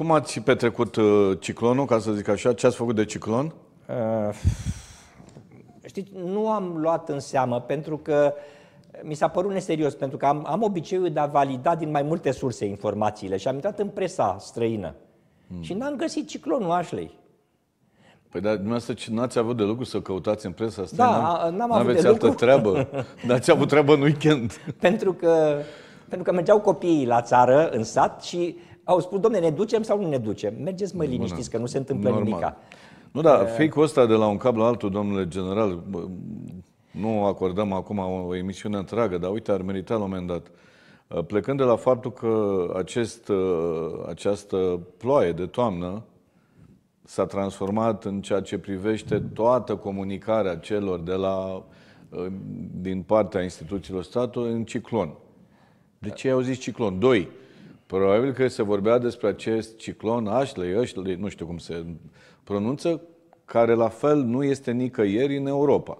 Cum ați petrecut uh, ciclonul, ca să zic așa? Ce ați făcut de ciclon? Uh, știți, nu am luat în seamă, pentru că mi s-a părut neserios, pentru că am, am obiceiul de a valida din mai multe surse informațiile și am intrat în presa străină. Hmm. Și n-am găsit ciclonul Ashley. Păi dar dumneavoastră n-ați avut de lucru să căutați în presa asta? Da, n-am, avut aveți altă treabă. Dar ați avut treabă în weekend. pentru, că, pentru că mergeau copiii la țară, în sat și au spus, domne, ne ducem sau nu ne ducem? Mergeți, mă, liniștiți, că nu se întâmplă Normal. nimica. Nu, da, fake-ul ăsta de la un cap la altul, domnule general, nu acordăm acum o emisiune întreagă, dar uite, ar merita la un moment dat. Uh, plecând de la faptul că acest, uh, această ploaie de toamnă s-a transformat în ceea ce privește toată comunicarea celor de la, uh, din partea instituțiilor statului în ciclon. De ce au zis ciclon? Doi, Probabil că se vorbea despre acest ciclon Ashley, Ashley, nu știu cum se pronunță, care la fel nu este nicăieri în Europa.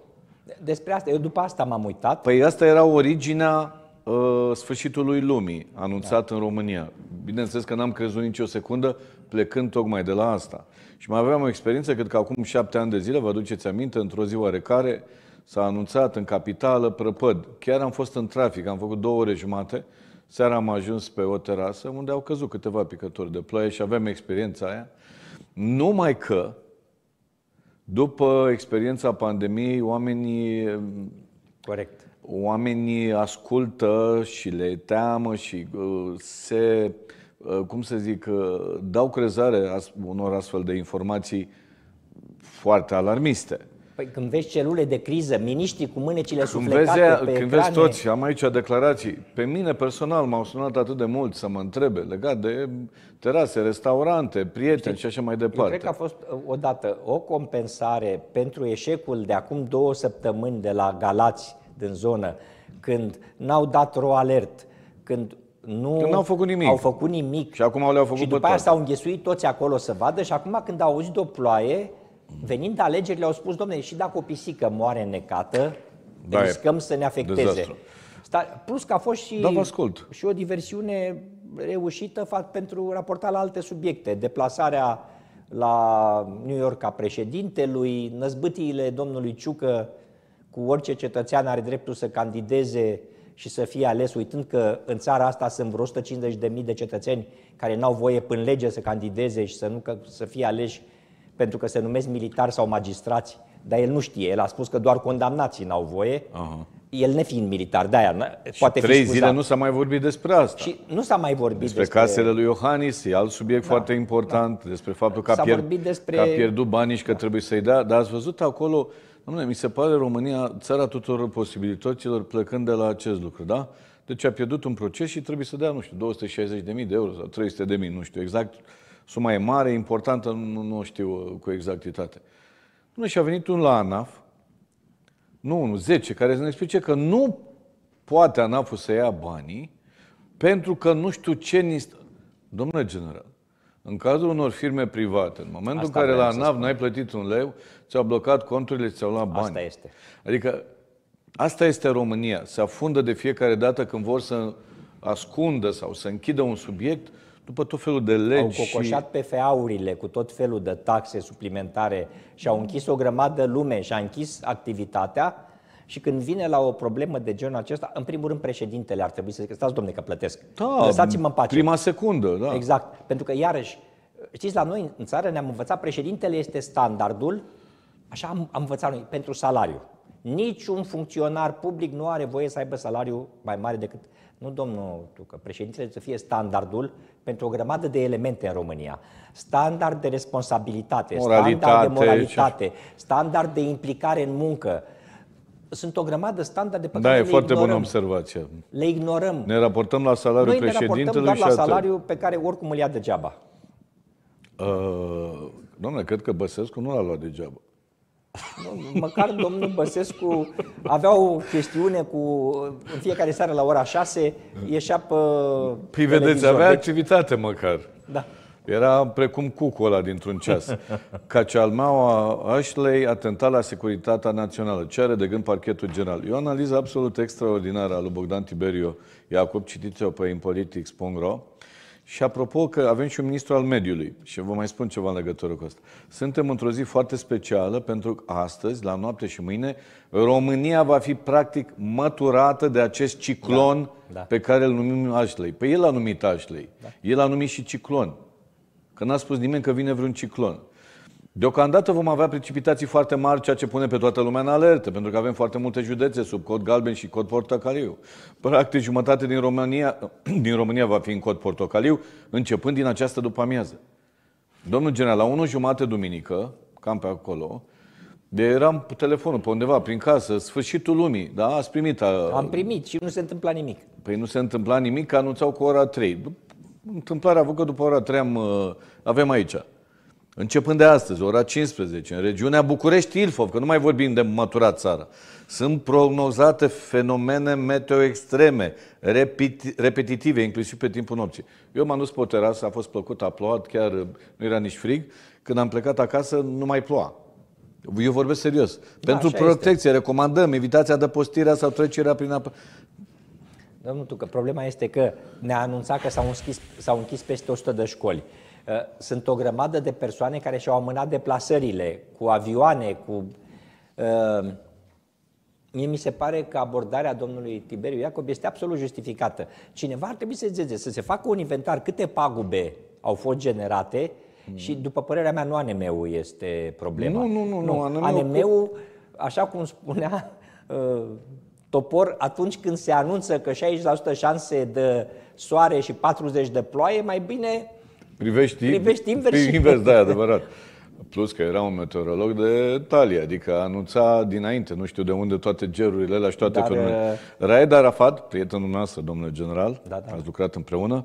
Despre asta, eu după asta m-am uitat. Păi asta era originea uh, sfârșitului lumii, anunțat da. în România. Bineînțeles că n-am crezut nicio secundă plecând tocmai de la asta. Și mai aveam o experiență, cred că acum șapte ani de zile, vă aduceți aminte, într-o zi oarecare s-a anunțat în capitală prăpăd. Chiar am fost în trafic, am făcut două ore jumate, Seara am ajuns pe o terasă unde au căzut câteva picături de ploaie și avem experiența aia. Numai că, după experiența pandemiei, oamenii... Corect. Oamenii ascultă și le teamă și uh, se, uh, cum să zic, uh, dau crezare unor astfel de informații foarte alarmiste. Păi când vezi celule de criză, miniștrii cu mânecile când suflecate vezi, pe Când ecrane... vezi toți, am aici declarații. Pe mine personal m-au sunat atât de mult să mă întrebe legat de terase, restaurante, prieteni Știți, și așa mai departe. Eu cred că a fost uh, odată o compensare pentru eșecul de acum două săptămâni de la Galați din zonă, când n-au dat roalert, când nu când au făcut nimic. Au făcut nimic. Și acum le-au făcut și după aia s-au înghesuit toți acolo să vadă și acum când au auzit o ploaie, venind de alegerile, au spus, domnule, și dacă o pisică moare necată, da, riscăm să ne afecteze. Dar, Plus că a fost și, da, ascult. și o diversiune reușită pentru raporta la alte subiecte. Deplasarea la New York a președintelui, năzbâtiile domnului Ciucă cu orice cetățean are dreptul să candideze și să fie ales, uitând că în țara asta sunt vreo 150.000 de cetățeni care n-au voie până lege să candideze și să nu să fie aleși pentru că se numesc militari sau magistrați, dar el nu știe. El a spus că doar condamnații n-au voie, Aha. el nefiind militar, de-aia și poate trei fi scuzat. zile nu s-a mai vorbit despre asta. Și nu s-a mai vorbit despre... Despre casele lui Iohannis, e alt subiect da, foarte da. important, da. despre faptul că a, pierd, despre... că a pierdut banii și că da. trebuie să-i dea, dar ați văzut acolo... Domnule, mi se pare România țara tuturor posibilităților plecând de la acest lucru, da? Deci a pierdut un proces și trebuie să dea, nu știu, 260.000 de euro sau 300.000, nu știu exact suma e mare, importantă, nu, nu știu uh, cu exactitate. Nu, și a venit un la ANAF, nu unul, 10, care să ne explice că nu poate anaf să ia banii pentru că nu știu ce ni... Domnule general, în cazul unor firme private, în momentul Asta în care la ANAF n-ai plătit un leu, ți-au blocat conturile, ți-au luat bani. Asta este. Adică Asta este România. Se afundă de fiecare dată când vor să ascundă sau să închidă un subiect după tot felul de legi. Au cocoșat și... PFA-urile cu tot felul de taxe suplimentare și au închis o grămadă lume și a închis activitatea și când vine la o problemă de genul acesta, în primul rând președintele ar trebui să zică, stați domne că plătesc, da, lăsați-mă în pace. Prima secundă, da. Exact, pentru că iarăși, știți, la noi în țară ne-am învățat, președintele este standardul, așa am, am învățat noi, pentru salariu. Niciun funcționar public nu are voie să aibă salariu mai mare decât... Nu, domnul Tucă, președintele să fie standardul pentru o grămadă de elemente în România. Standard de responsabilitate, moralitate, standard de moralitate, ce... standard de implicare în muncă. Sunt o grămadă standarde pe da, care Da, e le foarte ignorăm. bună observație. Le ignorăm. Ne raportăm la salariul Noi președintelui ne raportăm doar la salariul pe care oricum îl ia degeaba. Uh, domnule, cred că Băsescu nu l-a luat degeaba. Măcar domnul Băsescu avea o chestiune cu în fiecare seară la ora 6 ieșea pe Păi vedeți, avea deci... activitate măcar. Da. Era precum cucul ăla dintr-un ceas. Cacealmeaua Ashley atentat la securitatea națională. Ce are de gând parchetul general? E o analiză absolut extraordinară a lui Bogdan Tiberiu Iacob. Citiți-o pe impolitics.ro și apropo că avem și un ministru al mediului și vă mai spun ceva în legătură cu asta. Suntem într-o zi foarte specială pentru că astăzi, la noapte și mâine, România va fi practic măturată de acest ciclon da, da. pe care îl numim Ashley. Pe păi el l-a numit Ashley. Da. El a numit și ciclon. Că n-a spus nimeni că vine vreun ciclon. Deocamdată vom avea precipitații foarte mari, ceea ce pune pe toată lumea în alertă, pentru că avem foarte multe județe sub cod galben și cod portocaliu. Practic, jumătate din România, din România va fi în cod portocaliu, începând din această după-amiază. Domnul general, la 1 jumate duminică, cam pe acolo, de eram pe telefonul pe undeva, prin casă, sfârșitul lumii, da? Ați primit? A... Am primit și nu se întâmpla nimic. Păi nu se întâmpla nimic, că anunțau cu ora 3. Întâmplarea a avut că după ora 3 am, uh, avem aici începând de astăzi, ora 15, în regiunea București-Ilfov, că nu mai vorbim de mătura țara, sunt prognozate fenomene meteo extreme, repeti- repetitive, inclusiv pe timpul nopții. Eu m-am dus pe o terasă, a fost plăcut, a plouat, chiar uh, nu era nici frig. Când am plecat acasă, nu mai ploua. Eu vorbesc serios. Da, Pentru protecție este. recomandăm evitația de postirea sau trecerea prin apă. Domnul Tucă, problema este că ne-a anunțat că s-au închis, închis peste 100 de școli. Uh, sunt o grămadă de persoane care și-au amânat deplasările cu avioane, cu... Uh, mie mi se pare că abordarea domnului Tiberiu Iacob este absolut justificată. Cineva ar trebui să zeze, să se facă un inventar câte pagube au fost generate mm. și, după părerea mea, nu ANM-ul este problema. Nu, nu, nu. nu. ANM-ul, anm așa cum spunea uh, Topor, atunci când se anunță că 60% șanse de soare și 40% de ploaie, mai bine privești, privești invers. invers, da, adevărat. Plus că era un meteorolog de talie, adică anunța dinainte, nu știu de unde, toate gerurile alea și toate fenomenele. Uh, Raed Arafat, prietenul nostru, domnule general, da, da. ați lucrat împreună,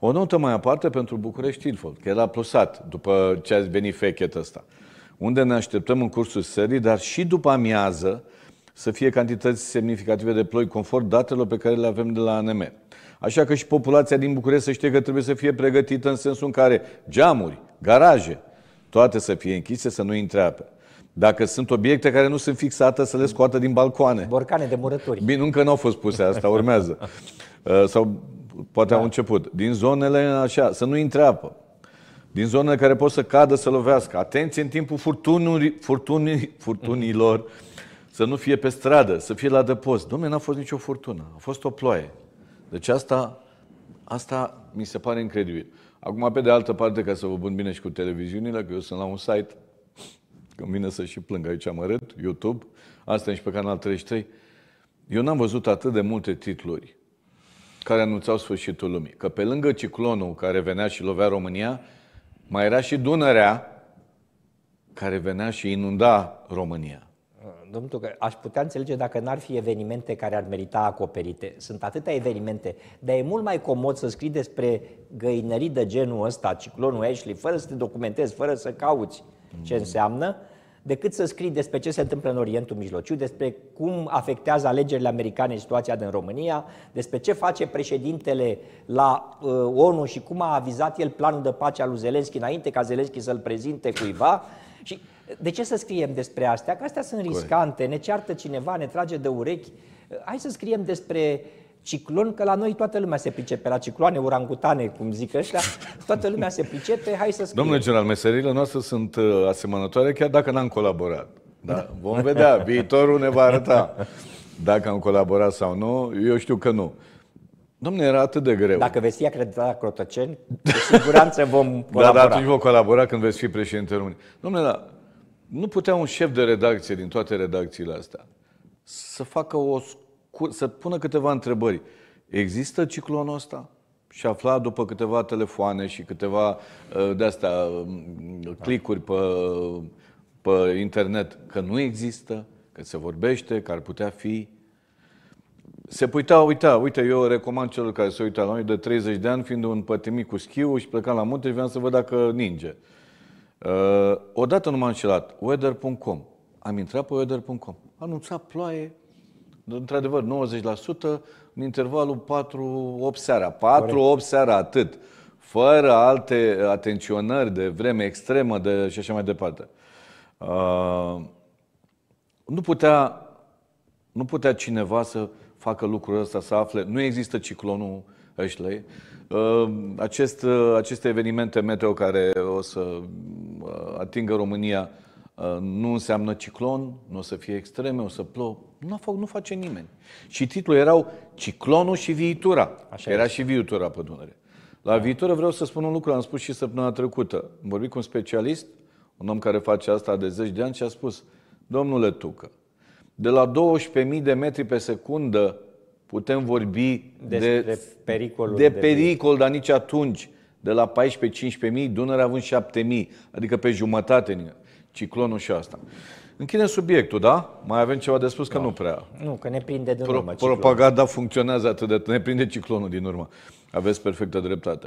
o notă mai aparte pentru București Info, că era plusat după ce ați venit fechet ăsta, unde ne așteptăm în cursul serii, dar și după amiază, să fie cantități semnificative de ploi conform datelor pe care le avem de la ANM. Așa că și populația din București să știe că trebuie să fie pregătită în sensul în care geamuri, garaje, toate să fie închise, să nu intre apă. Dacă sunt obiecte care nu sunt fixate, să le scoată din balcoane. Borcane de murături. Bine, încă nu au fost puse, asta urmează. Uh, sau poate da. au început. Din zonele așa, să nu intre apă. Din zonele care pot să cadă, să lovească. Atenție în timpul furtunii, furtunii, furtunilor, mm-hmm. să nu fie pe stradă, să fie la dăpost. Dom'le, n-a fost nicio furtună, a fost o ploaie. Deci asta, asta mi se pare incredibil. Acum, pe de altă parte, ca să vă bun bine și cu televiziunile, că eu sunt la un site, că vine să și plâng aici, am arăt, YouTube, asta e și pe Canal 33, eu n-am văzut atât de multe titluri care anunțau sfârșitul lumii. Că pe lângă ciclonul care venea și lovea România, mai era și Dunărea care venea și inunda România. Domnul Tucă, aș putea înțelege dacă n-ar fi evenimente care ar merita acoperite. Sunt atâtea evenimente, dar e mult mai comod să scrii despre găinării de genul ăsta, ciclonul Ashley, fără să te documentezi, fără să cauți ce mm. înseamnă, decât să scrii despre ce se întâmplă în Orientul Mijlociu, despre cum afectează alegerile americane în situația din România, despre ce face președintele la uh, ONU și cum a avizat el planul de pace al lui Zelenski înainte ca Zelenski să-l prezinte cuiva. Și de ce să scriem despre astea? Că astea sunt riscante, ne ceartă cineva, ne trage de urechi. Hai să scriem despre ciclon, că la noi toată lumea se pricepe la cicloane, urangutane, cum zic ăștia, toată lumea se pricepe, hai să scriem. Domnule general, meserile noastre sunt uh, asemănătoare chiar dacă n-am colaborat. Da? da. Vom vedea, viitorul ne va arăta dacă am colaborat sau nu, eu știu că nu. Domne, era atât de greu. Dacă veți fi acreditat la Crotăceni, cu siguranță vom da, colabora. Da, dar atunci vom colabora când veți fi președinte României. Domne, da, nu putea un șef de redacție din toate redacțiile astea să facă o să pună câteva întrebări. Există ciclonul ăsta? Și afla după câteva telefoane și câteva ă, de-astea ă, clicuri pe, pe internet că nu există, că se vorbește, că ar putea fi se putea uita, uite, eu recomand celor care se uită la noi de 30 de ani, fiind un pătimic cu schiu și plecam la munte și vreau să văd dacă ninge. Uh, odată nu m-am înșelat, weather.com. Am intrat pe weather.com. Anunța ploaie, într-adevăr, 90%, în intervalul 4-8 seara. 4-8 seara, atât. Fără alte atenționări de vreme extremă de, și așa mai departe. Uh, nu putea, nu putea cineva să facă lucrul ăsta, să afle. Nu există ciclonul Ashley. Uh, acest, uh, aceste evenimente meteo care o să uh, atingă România nu înseamnă ciclon, nu o să fie extreme, o să plouă. Nu, fac, nu face nimeni. Și titlul erau Ciclonul și Viitura. Așa Era este. și Viitura pe Dunăre. La da. viitură vreau să spun un lucru, am spus și săptămâna trecută. Am vorbit cu un specialist, un om care face asta de zeci de ani și a spus, domnule Tucă, de la 12.000 de metri pe secundă putem vorbi Despre de, pericolul de, de pericol, dar nici atunci. De la 14-15.000, Dunărea având 7.000, adică pe jumătate ciclonul și asta. Închidem subiectul, da? Mai avem ceva de spus, că da. nu prea. Nu, că ne prinde din urmă Pro- Propaganda funcționează atât de... Ne prinde ciclonul din urmă. Aveți perfectă dreptate.